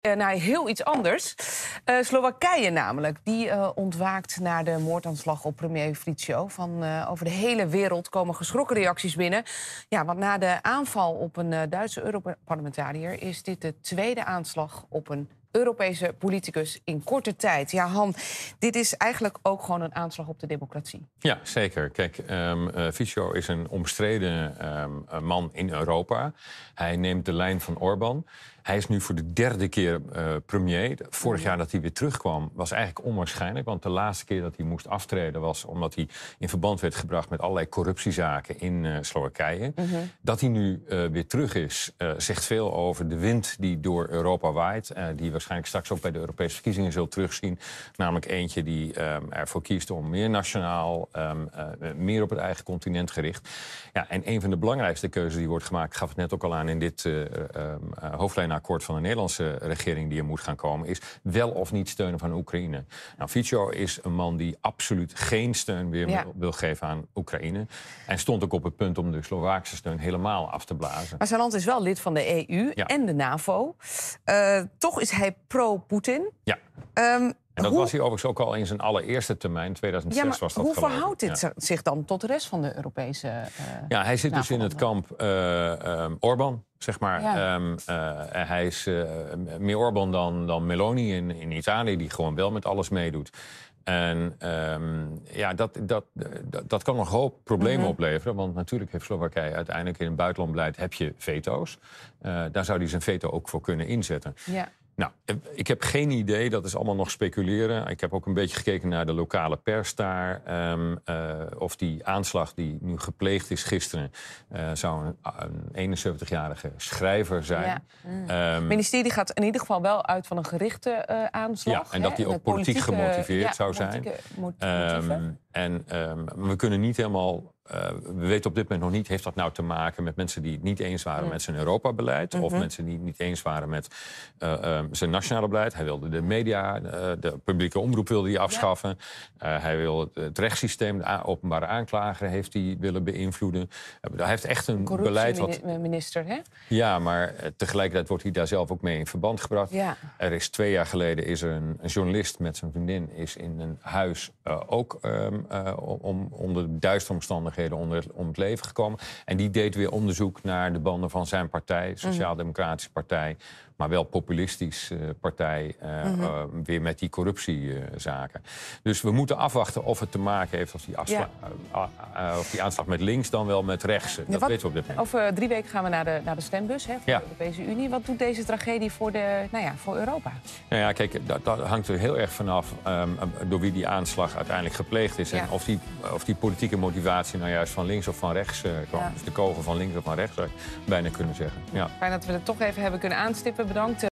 Eh, naar heel iets anders. Eh, Slowakije namelijk, die eh, ontwaakt na de moordaanslag op premier Fritio. Van over de hele wereld komen geschrokken reacties binnen. Ja, want na de aanval op een Duitse Europarlementariër... is dit de tweede aanslag op een Europese politicus in korte tijd. Ja, Han, dit is eigenlijk ook gewoon een aanslag op de democratie. Ja, zeker. Kijk, um, ehm, Fico is een omstreden ehm, man in Europa. Hij neemt de lijn van Orbán. Hij is nu voor de derde keer eh, premier. Vorig mhm. jaar dat hij weer terugkwam was eigenlijk onwaarschijnlijk. Want de laatste keer dat hij moest aftreden was omdat hij in verband werd gebracht met allerlei corruptiezaken in eh, Slowakije. Mhm. Dat hij nu eh, weer terug is, zegt veel over de wind die door Europa waait. die je waarschijnlijk straks ook bij de Europese verkiezingen zult terugzien. Namelijk eentje die um, ervoor kiest om meer nationaal, ehm, meer op het eigen continent gericht. Ja, en een van de belangrijkste keuzes die wordt gemaakt, gaf het net ook al aan in dit ehm, hoofdlijn akkoord van de Nederlandse regering die er moet gaan komen, is wel of niet steunen van Oekraïne. Nou, Fico is een man die absoluut geen steun meer wil geven aan Oekraïne. En stond ook op het punt om de Slovaakse steun helemaal af te blazen. Maar zijn land is wel lid van de EU en de NAVO. Eh, toch is hij pro-Poetin. Ja. Ehm, en dat hoe... was hij overigens ook al in zijn allereerste termijn, 2006 was dat Hoe verhoudt dit zich dan tot de rest van de Europese. Uh, ja, hij zit dus in het kamp uh, Orbán, zeg maar. Ja. Ehm, eh, hij is meer Orbán dan, dan Meloni in, in Italië, die gewoon wel met alles meedoet. En ja, dat, dat, dat, kan nog hoop problemen mhm. opleveren. Want natuurlijk heeft Slowakije uiteindelijk in het buitenlandbeleid heb je veto's. daar zou hij zijn veto ook voor kunnen inzetten. Ja. Nou, eh, ik heb geen idee, dat is allemaal nog speculeren. Ik heb ook een beetje gekeken naar de lokale pers daar. Ehm, eh, of die aanslag die nu gepleegd is gisteren, eh, zou een, 71-jarige schrijver zijn. Ja. Mm. Ehm, het ministerie gaat in ieder geval wel uit van een gerichte aanslag. Ja, en dat die ook politiek gemotiveerd zou zijn. En ehm, we kunnen niet helemaal. Eh, we weten op dit moment nog niet, heeft dat nou te maken met mensen die het niet eens waren met zijn Europa-beleid? Of mhm. mensen die het niet eens waren met eh, ehm, zijn nationale beleid? Hij wilde de media, eh, de publieke omroep wilde hij afschaffen. hij wil het, rechtssysteem, de openbare aanklager heeft hij willen beïnvloeden. hij heeft echt een beleid. Wat... minister, hè? Ja, maar tegelijkertijd wordt hij daar zelf ook mee in verband gebracht. Er is twee jaar geleden is er een, journalist met zijn vriendin is in een huis ook. Um, eh, om, onder duistere omstandigheden onder, om het leven gekomen. En die deed weer onderzoek naar de banden van zijn partij, mhm. Sociaal-Democratische Partij maar wel populistisch eh, partij, eh, mhm. eh, weer met die corruptiezaken. dus we moeten afwachten of het te maken heeft of die, ah, of die aanslag met links dan wel met rechts. dat weten we op dit moment. Over drie weken gaan we naar de, naar de stembus hè, voor de Europese Unie. Wat doet deze tragedie voor, de, nou ja, voor Europa? Nou ja, kijk, dat, hangt er heel erg vanaf um, door wie die aanslag uiteindelijk gepleegd is. En of die, of die politieke motivatie nou juist van links of van rechts kwam. Dus de kogel van links of van rechts, bijna kunnen zeggen. Ja. Fijn dat we het toch even hebben kunnen aanstippen bedankt eh,